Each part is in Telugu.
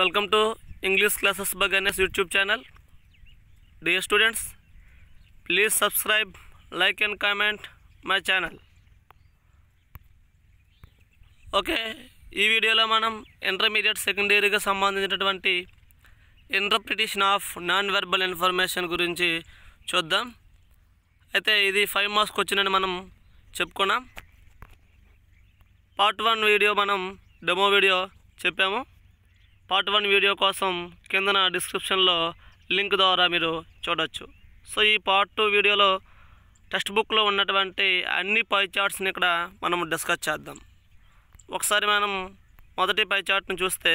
Welcome to English classes by Ganesh YouTube channel dear students please subscribe like and comment my channel okay ఈ వీడియోలో మనం ఇంటర్మీడియట్ సెకండరీకి సంబంధించినటువంటి interpretation of non verbal information గురించి చూద్దాం అయితే ఇది ఫైవ్ మార్క్స్ వచ్చిందని మనం చెప్పుకున్నాం పార్ట్ వన్ వీడియో మనం డెమో వీడియో చెప్పాము పార్ట్ వన్ వీడియో కోసం కిందన డిస్క్రిప్షన్లో లింక్ ద్వారా మీరు చూడొచ్చు సో ఈ పార్ట్ టూ వీడియోలో టెక్స్ట్ బుక్లో ఉన్నటువంటి అన్ని పై చార్ట్స్ని ఇక్కడ మనం డిస్కస్ చేద్దాం ఒకసారి మనం మొదటి పై చార్ట్ని చూస్తే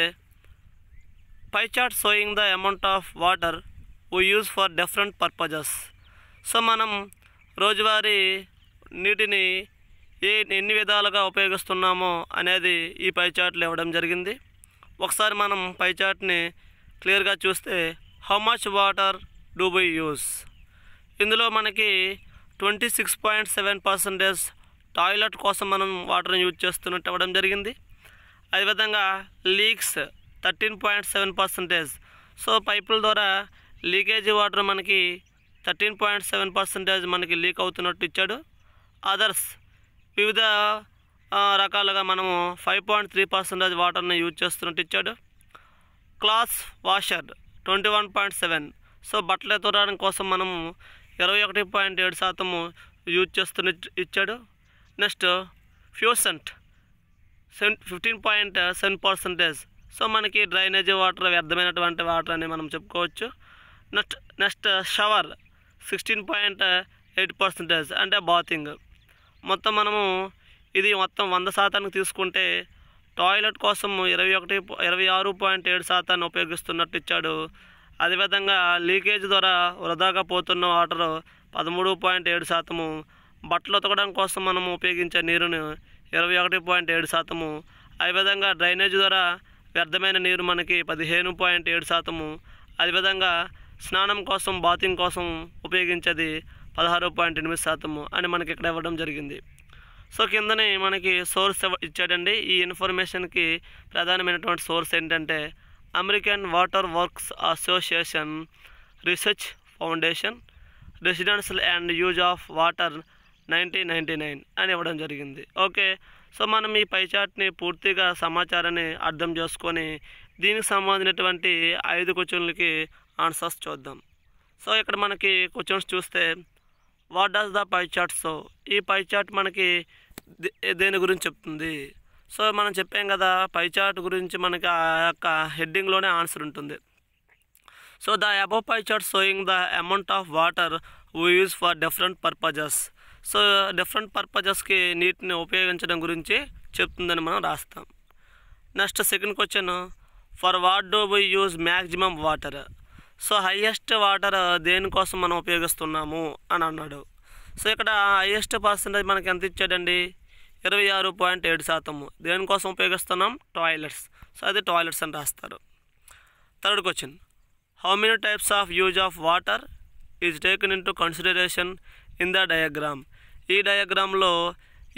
pie chart showing the amount of water we use for different purposes so మనం రోజువారీ నీటిని ఏ ఎన్ని విధాలుగా ఉపయోగిస్తున్నామో అనేది ఈ పై చార్ట్లు ఇవ్వడం జరిగింది ఒకసారి మనం పై చార్ట్ని క్లియర్గా చూస్తే how much water do by use ఇందులో మనకి twenty six point seven toilet కోసం మనం వాటర్ని యూజ్ చేస్తున్నట్టు ఇవ్వడం జరిగింది అదేవిధంగా leaks thirteen point seven percentage so పైపుల ద్వారా లీకేజ్ వాటర్ మనకి థర్టీన్ పాయింట్ సెవెన్ పర్సంటేజ్ మనకి లీక్ అవుతున్నట్టు ఇచ్చాడు అదర్స్ వివిధ రకాలుగా మనము ఫైవ్ పాయింట్ త్రీ పర్సెంటేజ్ వాటర్ని యూజ్ చేస్తున్నట్టు ఇచ్చాడు clothes washer twenty one point seven so బట్టలు ఎత్తడానికి కోసం మనము ఇరవై ఒకటి పాయింట్ ఏడు శాతము యూజ్ చేస్తున్న ఇచ్చాడు next faucet seven fifteen point seven percentage so మనకి డ్రైనేజ్ వాటర్ వ్యర్థమైనటువంటి వాటర్ అని మనం చెప్పుకోవచ్చు next next shower sixteen point eight percentage అంటే బాతింగ్ మొత్తం మనము ఇది మొత్తం వంద శాతానికి తీసుకుంటే టాయిలెట్ కోసం ఇరవై ఒకటి ఇరవై ఆరు పాయింట్ ఏడు శాతాన్ని ఉపయోగిస్తున్నట్టు ఇచ్చాడు అదేవిధంగా లీకేజ్ ద్వారా వృధాగా పోతున్న వాటర్ పదమూడు పాయింట్ ఏడు శాతము బట్టలు ఉతకడం కోసం మనము ఉపయోగించే నీరును ఇరవై ఒకటి పాయింట్ ఏడు శాతము అదేవిధంగా డ్రైనేజ్ ద్వారా వ్యర్థమైన నీరు మనకి పదిహేను పాయింట్ ఏడు శాతము అదేవిధంగా స్నానం కోసం బాతింగ్ కోసం ఉపయోగించేది పదహారు పాయింట్ ఎనిమిది శాతము అని మనకి ఇక్కడ ఇవ్వడం జరిగింది సో కిందనే మనకి సోర్స్ ఇచ్చాడండి ఈ ఇన్ఫర్మేషన్కి ప్రధానమైనటువంటి సోర్స్ ఏంటంటే American water works association research foundation residential and use of water nineteen ninety nine అని ఇవ్వడం జరిగింది ఓకే సో మనం ఈ పై పూర్తిగా సమాచారాన్ని అర్థం చేసుకొని దీనికి సంబంధించినటువంటి ఐదు క్వశ్చన్లకి ఆన్సర్స్ చూద్దాం సో ఇక్కడ మనకి క్వశ్చన్స్ చూస్తే what does the pie chart so ఈ పై చాట్ మనకి దేని గురించి చెప్తుంది సో మనం చెప్పాం కదా పై చార్ట్ గురించి మనకి ఆ యొక్క హెడ్డింగ్లోనే ఆన్సర్ ఉంటుంది so the above pie chart showing the amount of water we use for different purposes so different పర్పజెస్కి నీటిని ఉపయోగించడం గురించి చెప్తుందని మనం రాస్తాం next second question for what do we use maximum water so highest water దేనికోసం మనం ఉపయోగిస్తున్నాము అని అన్నాడు సో ఇక్కడ హైయెస్ట్ పర్సంటేజ్ మనకి ఎంత ఇచ్చాడండి ఇరవై ఆరు పాయింట్ ఏడు శాతము దేనికోసం ఉపయోగిస్తున్నాం టాయిలెట్స్ సో అది టాయిలెట్స్ అని రాస్తారు third question how many types of use of water is taken into consideration in the diagram ఈ డయాగ్రామ్లో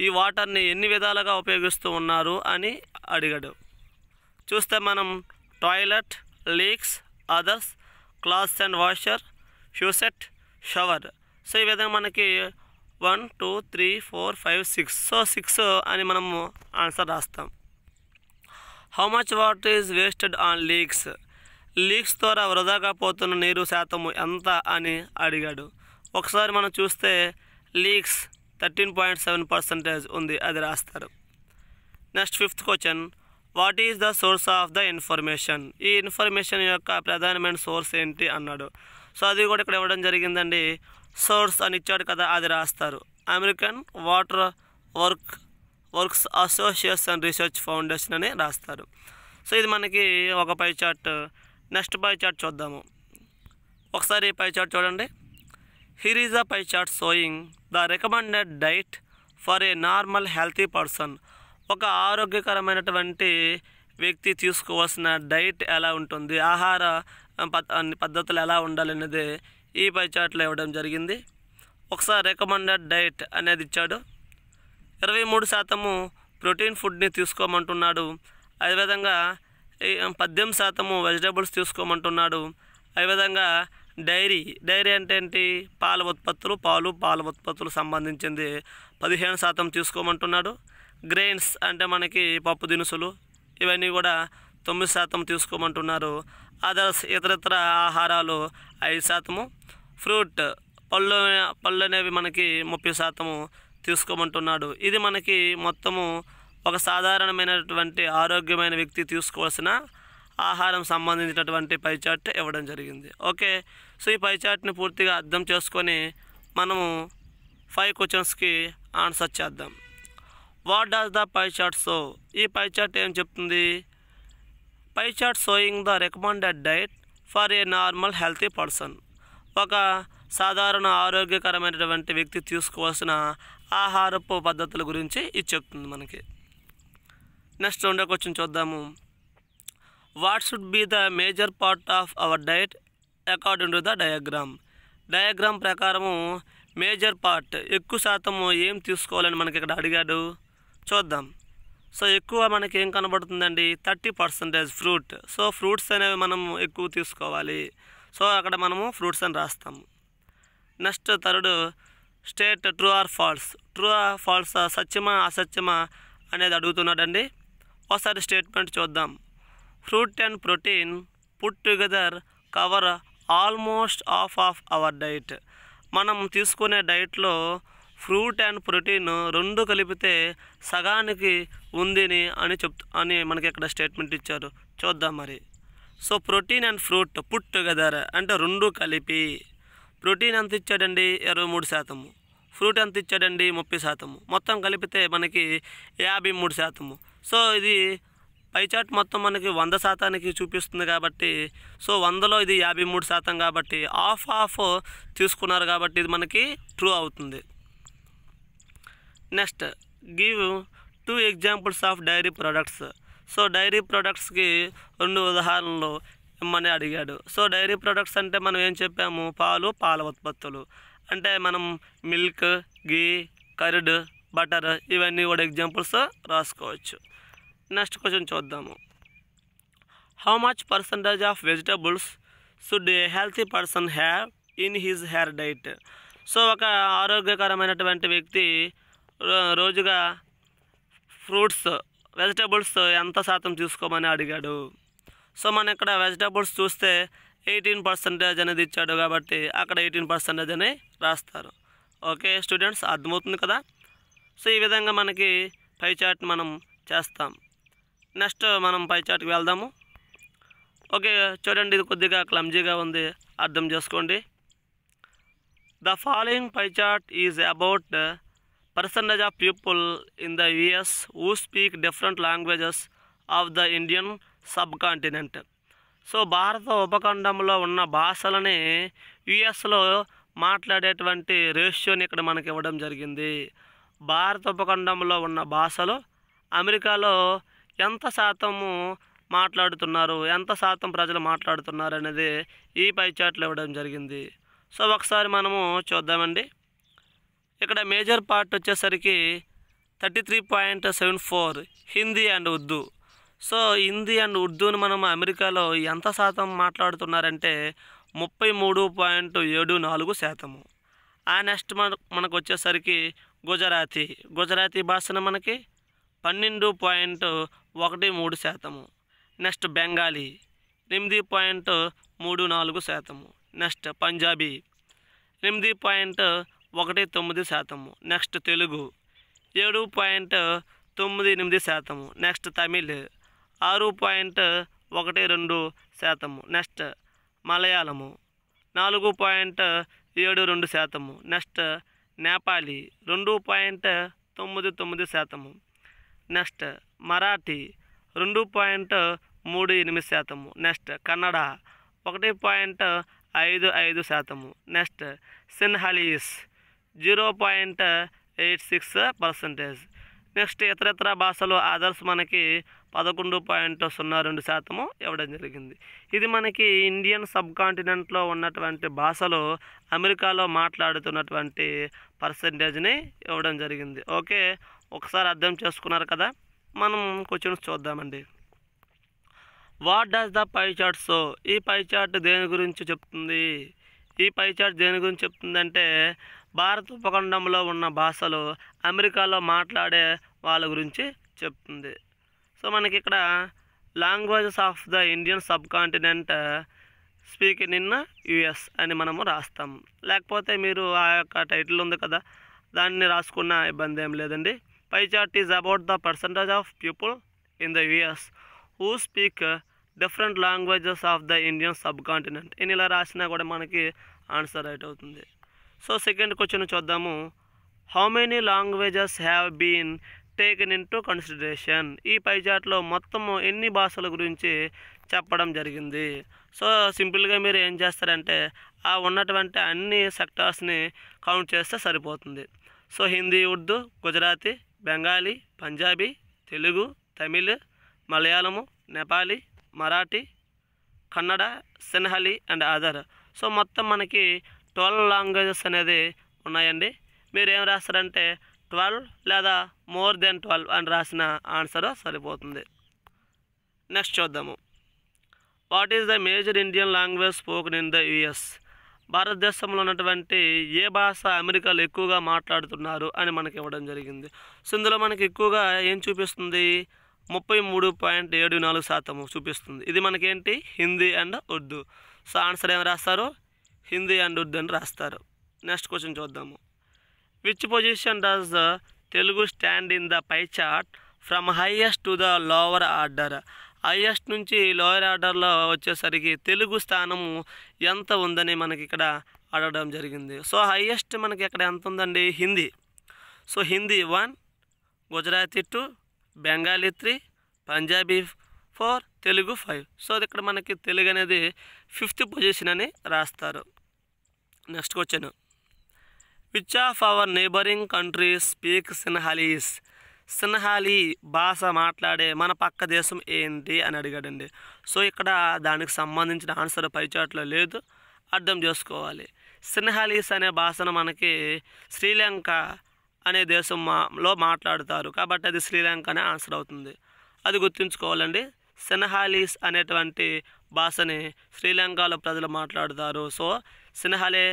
ఈ వాటర్ని ఎన్ని విధాలుగా ఉపయోగిస్తూ ఉన్నారు అని అడిగాడు చూస్తే మనం toilet leaks others clothes and washer షూసెట్ షవర్ సో ఈ విధంగా మనకి one two three four five six so six అని మనము ఆన్సర్ రాస్తాం how much water is wasted on leaks leaks ద్వారా వృధాగా పోతున్న నీరు శాతము ఎంత అని అడిగాడు ఒకసారి మనం చూస్తే leaks thirteen point seven percentage ఉంది అది రాస్తారు next fifth question what is the source of the information ఈ ఇన్ఫర్మేషన్ యొక్క ప్రధానమైన సోర్స్ ఏంటి అన్నాడు సో అది కూడా ఇక్కడ ఇవ్వడం జరిగిందండి సోర్స్ అని ఇచ్చాడు కదా అది రాస్తారు American water work works association research foundation అని రాస్తారు సో ఇది మనకి ఒక pie chart next pie chart చూద్దాము ఒకసారి పై చార్ట్ చూడండి here is a pie chart showing the recommended diet for a normal healthy person ఒక ఆరోగ్యకరమైనటువంటి వ్యక్తి తీసుకోవాల్సిన డైట్ ఎలా ఉంటుంది ఆహార పద్ధతులు ఎలా ఉండాలనేది ఈ పై చార్ట్లో ఇవ్వడం జరిగింది ఒకసారి రికమెండెడ్ డైట్ అనేది ఇచ్చాడు ఇరవై మూడు శాతము ప్రోటీన్ ఫుడ్ని తీసుకోమంటున్నాడు అదేవిధంగా పద్దెనిమిది శాతము వెజిటేబుల్స్ తీసుకోమంటున్నాడు అదేవిధంగా డైరీ డైరీ అంటే ఏంటి పాల ఉత్పత్తులు పాలు పాల ఉత్పత్తులు సంబంధించింది పదిహేను శాతం తీసుకోమంటున్నాడు గ్రెయిన్స్ అంటే మనకి పప్పు దినుసులు ఇవన్నీ కూడా తొమ్మిది శాతం తీసుకోమంటున్నారు అదర్స్ ఇతరత్ర ఆహారాలు ఐదు శాతము ఫ్రూట్ పళ్ళు పళ్ళు అనేవి మనకి ముప్పై శాతము తీసుకోమంటున్నాడు ఇది మనకి మొత్తము ఒక సాధారణమైనటువంటి ఆరోగ్యమైన వ్యక్తి తీసుకోవాల్సిన ఆహారం సంబంధించినటువంటి పై ఇవ్వడం జరిగింది ఓకే సో ఈ పై పూర్తిగా అర్థం చేసుకొని మనము ఫైవ్ క్వశ్చన్స్కి ఆన్సర్ చేద్దాం what does the pie chart so ఈ పై చాట్ ఏం చెప్తుంది pie chart showing the recommended diet for a normal healthy person ఒక సాధారణ ఆరోగ్యకరమైనటువంటి వ్యక్తి తీసుకోవాల్సిన ఆహారపు పద్ధతుల గురించి ఇది చెప్తుంది మనకి నెక్స్ట్ రెండో క్వశ్చన్ చూద్దాము what should be the major part of our diet according to the diagram diagram ప్రకారము మేజర్ పార్ట్ ఎక్కువ శాతము ఏం తీసుకోవాలని మనకి ఇక్కడ అడిగాడు చూద్దాం సో ఎక్కువ మనకి ఏం కనబడుతుందండి thirty percentage fruit so fruits అనేవి మనం ఎక్కువ తీసుకోవాలి సో అక్కడ మనము ఫ్రూట్స్ అని రాస్తాము next third state true or false true or false సత్యమా అసత్యమా అనేది అడుగుతున్నాడండి ఒకసారి స్టేట్మెంట్ చూద్దాం fruit and protein put together cover almost of of our diet మనం తీసుకునే డైట్లో ఫ్రూట్ అండ్ ప్రోటీన్ రెండు కలిపితే సగానికి ఉందిని అని చెప్ అని మనకి ఇక్కడ స్టేట్మెంట్ ఇచ్చారు చూద్దాం మరి so protein and fruit put together అంటే రెండు కలిపి ప్రోటీన్ ఎంత ఇచ్చాడండి ఇరవై మూడు శాతము ఫ్రూట్ ఎంత ఇచ్చాడండి ముప్పై శాతము మొత్తం కలిపితే మనకి యాభై మూడు శాతము సో ఇది పైచాట్ మొత్తం మనకి వంద శాతానికి చూపిస్తుంది కాబట్టి సో వందలో ఇది యాభై మూడు శాతం కాబట్టి ఆఫ్ ఆఫ్ తీసుకున్నారు కాబట్టి ఇది మనకి ట్రూ అవుతుంది next give two examples of dairy products so dairy ప్రొడక్ట్స్కి రెండు ఉదాహరణలు ఇమ్మని అడిగాడు సో డైరీ ప్రొడక్ట్స్ అంటే మనం ఏం చెప్పాము పాలు పాల ఉత్పత్తులు అంటే మనం మిల్క్ గీ కర్డ్ బటర్ ఇవన్నీ కూడా ఎగ్జాంపుల్స్ రాసుకోవచ్చు నెక్స్ట్ క్వశ్చన్ చూద్దాము how much percentage of vegetables should a healthy person have in his her diet so ఒక ఆరోగ్యకరమైనటువంటి వ్యక్తి రోజుగా ఫ్రూట్స్ వెజిటేబుల్స్ ఎంత శాతం చూసుకోమని అడిగాడు సో మనం ఇక్కడ వెజిటేబుల్స్ చూస్తే ఎయిటీన్ పర్సెంటేజ్ అనేది ఇచ్చాడు కాబట్టి అక్కడ ఎయిటీన్ పర్సెంటేజ్ అని రాస్తారు ఓకే స్టూడెంట్స్ అర్థమవుతుంది కదా సో ఈ విధంగా మనకి పై చాట్ మనం చేస్తాం నెక్స్ట్ మనం పై చాట్కి వెళ్దాము ఓకే చూడండి ఇది కొద్దిగా క్లమ్జీగా ఉంది అర్థం చేసుకోండి the following pie chart is about of people in the US who speak different languages of the Indian subcontinent so భారత ఉపఖండంలో ఉన్న భాషలని యుఎస్లో మాట్లాడేటువంటి రేషియోని ఇక్కడ మనకి ఇవ్వడం జరిగింది భారత ఉపఖండంలో ఉన్న భాషలు అమెరికాలో ఎంత శాతము మాట్లాడుతున్నారు ఎంత శాతం ప్రజలు మాట్లాడుతున్నారు అనేది ఈ పై చాట్లు ఇవ్వడం జరిగింది సో ఒకసారి మనము చూద్దామండి ఇక్కడ మేజర్ పార్ట్ వచ్చేసరికి thirty three point seven four Hindi and Urdu so Hindi and ఉర్దూని మనం అమెరికాలో ఎంత శాతం మాట్లాడుతున్నారంటే ముప్పై మూడు పాయింట్ ఏడు నాలుగు శాతము ఆ నెక్స్ట్ మన మనకు వచ్చేసరికి గుజరాతీ గుజరాతీ భాషను మనకి పన్నెండు పాయింట్ ఒకటి మూడు శాతము నెక్స్ట్ బెంగాలీ ఎనిమిది పాయింట్ మూడు నాలుగు శాతము నెక్స్ట్ పంజాబీ ఎనిమిది పాయింట్ ఒకటి తొమ్మిది శాతము నెక్స్ట్ తెలుగు ఏడు పాయింట్ తొమ్మిది ఎనిమిది శాతము నెక్స్ట్ తమిళ్ ఆరు పాయింట్ ఒకటి రెండు శాతము నెక్స్ట్ మలయాళము నాలుగు పాయింట్ ఏడు రెండు శాతము నెక్స్ట్ నేపాలి రెండు పాయింట్ తొమ్మిది తొమ్మిది శాతము నెక్స్ట్ మరాఠీ రెండు పాయింట్ మూడు ఎనిమిది శాతము నెక్స్ట్ కన్నడ ఒకటి పాయింట్ ఐదు ఐదు శాతము next Sinhalese zero point eight six percentage next ఇతర ఇతర భాషలో మనకి పదకొండు పాయింట్ సున్నా రెండు శాతము ఇవ్వడం జరిగింది ఇది మనకి ఇండియన్ సబ్ కాంటినెంట్లో ఉన్నటువంటి భాషలు అమెరికాలో మాట్లాడుతున్నటువంటి పర్సంటేజ్ని ఇవ్వడం జరిగింది ఓకే ఒకసారి అర్థం చేసుకున్నారు కదా మనం క్వశ్చన్స్ చూద్దామండి what does the pie chart so ఈ పై చార్ట్ దేని గురించి చెప్తుంది ఈ పై చార్ట్ దేని గురించి చెప్తుందంటే భారత ఉపఖండంలో ఉన్న భాషలు అమెరికాలో మాట్లాడే వాళ్ళ గురించి చెప్తుంది సో మనకి ఇక్కడ languages of the Indian subcontinent speak in US అని మనము రాస్తాం లేకపోతే మీరు ఆ యొక్క టైటిల్ ఉంది కదా దాన్ని రాసుకున్న ఇబ్బంది ఏం లేదండి pie chart is about the percentage of people in the US who speak different languages of the Indian subcontinent ఇలా రాసినా కూడా మనకి ఆన్సర్ రైట్ అవుతుంది సో సెకండ్ క్వశ్చన్ చూద్దాము how many languages have been taken into consideration ఈ పై చాట్లో మొత్తము ఎన్ని భాషల గురించి చెప్పడం జరిగింది సో సింపుల్గా మీరు ఏం చేస్తారంటే ఆ ఉన్నటువంటి అన్ని సెక్టార్స్ని కౌంట్ చేస్తే సరిపోతుంది సో హిందీ ఉర్దూ గుజరాతీ బెంగాలీ పంజాబీ తెలుగు తమిళ్ మలయాళము Nepali Marathi Kannada Sinhali and other so మొత్తం మనకి ట్వెల్వ్ లాంగ్వేజెస్ అనేది ఉన్నాయండి మీరు ఏం రాస్తారంటే ట్వెల్వ్ లేదా మోర్ దెన్ ట్వెల్వ్ అని రాసిన ఆన్సర్ సరిపోతుంది నెక్స్ట్ చూద్దాము what is the major Indian language spoken in the US భారతదేశంలో ఉన్నటువంటి ఏ భాష అమెరికాలో ఎక్కువగా మాట్లాడుతున్నారు అని మనకి ఇవ్వడం జరిగింది సో ఇందులో మనకి ఎక్కువగా ఏం చూపిస్తుంది ముప్పై మూడు పాయింట్ ఏడు నాలుగు శాతము చూపిస్తుంది ఇది మనకేంటి Hindi and Urdu so answer ఏం రాస్తారు హిందీ అండ్ ఉర్దూ అని రాస్తారు నెక్స్ట్ క్వశ్చన్ చూద్దాము which position does the Telugu stand in the pie chart from highest to the lower order highest నుంచి లోయర్ ఆర్డర్లో వచ్చేసరికి తెలుగు స్థానము ఎంత ఉందని మనకి ఇక్కడ అడగడం జరిగింది సో హైయెస్ట్ మనకి ఇక్కడ ఎంత ఉందండి Hindi so Hindi one Gujarati two Bengali three Punjabi four Telugu five so ఇక్కడ మనకి తెలుగు అనేది ఫిఫ్త్ పొజిషన్ అని రాస్తారు next question which of our neighbouring countries speak Sinhalese Sinhali భాష మాట్లాడే మన పక్క దేశం ఏంటి అని అడిగాడండి సో ఇక్కడ దానికి సంబంధించిన ఆన్సర్ పైచాట్లో లేదు అర్థం చేసుకోవాలి సిన్హాలీస్ అనే భాషను మనకి శ్రీలంక అనే దేశం లో మాట్లాడుతారు కాబట్టి అది శ్రీలంక అనే ఆన్సర్ అవుతుంది అది గుర్తుంచుకోవాలండి సిన్హాలీస్ అనేటువంటి భాషని శ్రీలంకలో ప్రజలు మాట్లాడుతారు సో సినిహాలే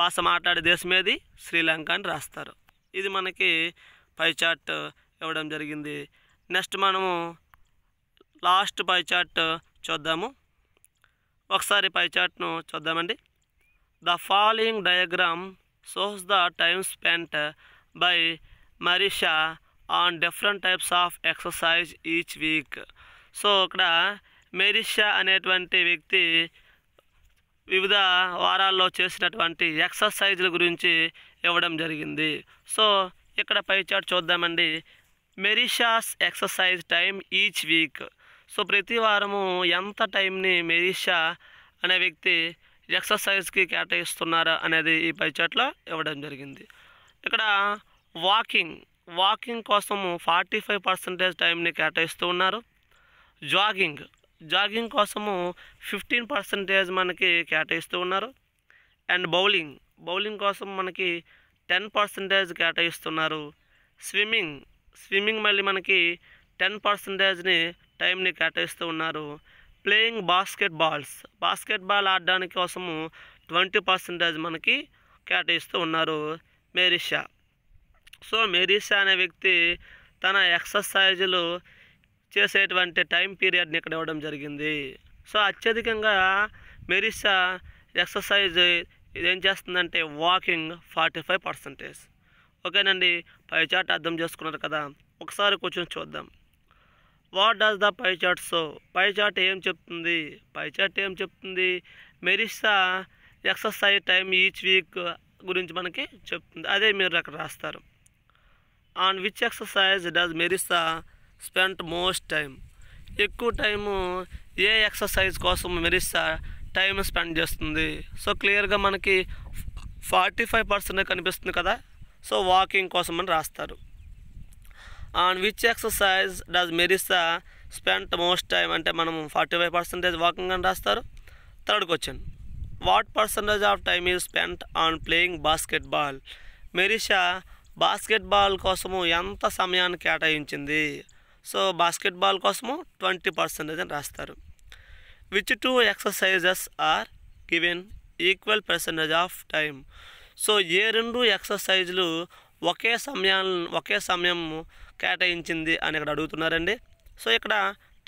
భాష మాట్లాడే దేశమేది శ్రీలంక అని రాస్తారు ఇది మనకి పై చార్ట్ ఇవ్వడం జరిగింది నెక్స్ట్ మనము లాస్ట్ పై చార్ట్ చూద్దాము ఒకసారి పై చార్ట్ను చూద్దామండి the following diagram shows the time spent by Marisha on different types of exercise each week so ఇక్కడ మేరిషా అనేటువంటి వ్యక్తి వివిధ వారాల్లో చేసినటువంటి ఎక్సర్సైజ్ల గురించి ఇవ్వడం జరిగింది సో ఇక్కడ పై చాటు చూద్దామండి Marisha's exercise time each week so ప్రతి వారము ఎంత టైంని మెరిషా అనే వ్యక్తి ఎక్సర్సైజ్కి కేటాయిస్తున్నారు అనేది ఈ పై చాట్లో ఇవ్వడం జరిగింది ఇక్కడ వాకింగ్ వాకింగ్ కోసము ఫార్టీ ఫైవ్ పర్సెంటేజ్ టైంని కేటాయిస్తూ ఉన్నారు జాగింగ్ జాగింగ్ కోసము ఫిఫ్టీన్ పర్సంటేజ్ మనకి కేటాయిస్తూ ఉన్నారు అండ్ బౌలింగ్ బౌలింగ్ కోసం మనకి టెన్ పర్సంటేజ్ కేటాయిస్తున్నారు స్విమ్మింగ్ స్విమ్మింగ్ మళ్ళీ మనకి టెన్ పర్సంటేజ్ని టైంని కేటాయిస్తూ ఉన్నారు playing basketballs basketball ఆడడానికి కోసము ట్వంటీ పర్సంటేజ్ మనకి కేటాయిస్తూ ఉన్నారు మేరీషా సో మేరీషా అనే వ్యక్తి తన ఎక్సర్సైజులు చేసేటువంటి టైం పీరియడ్ని ఇక్కడ ఇవ్వడం జరిగింది సో అత్యధికంగా మెరిసా ఎక్సర్సైజ్ ఇదేం చేస్తుందంటే వాకింగ్ ఫార్టీ ఫైవ్ పర్సంటేజ్ ఓకేనండి పై చాట్ అర్థం చేసుకున్నారు కదా ఒకసారి కూర్చొని చూద్దాం what does the pie chart so pie chart ఏం చెప్తుంది పై చాట్ ఏం చెప్తుంది Marisa exercise time each week గురించి మనకి చెప్తుంది అదే మీరు అక్కడ రాస్తారు on which exercise does Marisa spend most time ఎక్కువ టైము ఏ ఎక్సర్సైజ్ కోసం మెరిస్తా టైం స్పెండ్ చేస్తుంది సో క్లియర్గా మనకి ఫార్టీ ఫైవ్ పర్సెంట్ కనిపిస్తుంది కదా సో వాకింగ్ కోసం అని రాస్తారు on which exercise does Marisa spend most time అంటే మనం ఫార్టీ ఫైవ్ పర్సెంటేజ్ వాకింగ్ అని రాస్తారు third question what percentage of time is spent on playing basketball Marisha basketball కోసము ఎంత సమయాన్ని కేటాయించింది సో బాస్కెట్బాల్ కోసము ట్వంటీ పర్సెంటేజ్ అని రాస్తారు which two exercises are given equal percentage of time so ఏ రెండు ఎక్సర్సైజ్లు ఒకే సమయం ఒకే సమయం కేటాయించింది అని ఇక్కడ అడుగుతున్నారండి సో ఇక్కడ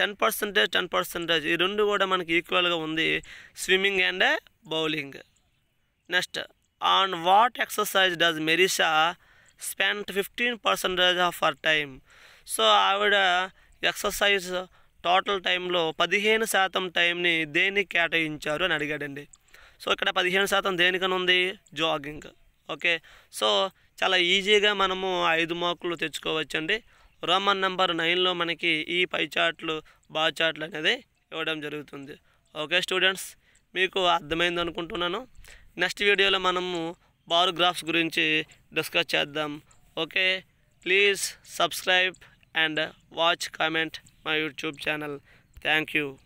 టెన్ పర్సెంటేజ్ టెన్ పర్సెంటేజ్ ఈ రెండు కూడా మనకి ఈక్వల్గా ఉంది swimming and bowling next on what exercise does Marisha spend fifteen percentage of her time so ఆవిడ ఎక్సర్సైజ్ టోటల్ టైంలో పదిహేను శాతం టైంని దేనికి కేటాయించారు అని అడిగాడండి సో ఇక్కడ పదిహేను శాతం దేనికని ఉంది జాగింగ్ ఓకే సో చాలా ఈజీగా మనము ఐదు మార్కులు తెచ్చుకోవచ్చండి రోమన్ నెంబర్ నైన్లో మనకి ఈ పై చాట్లు బా చాట్లు అనేది ఇవ్వడం జరుగుతుంది ఓకే స్టూడెంట్స్ మీకు అర్థమైంది అనుకుంటున్నాను నెక్స్ట్ వీడియోలో మనము బారోగ్రాఫ్స్ గురించి డిస్కస్ చేద్దాం okay please subscribe and watch comment my YouTube channel. Thank you.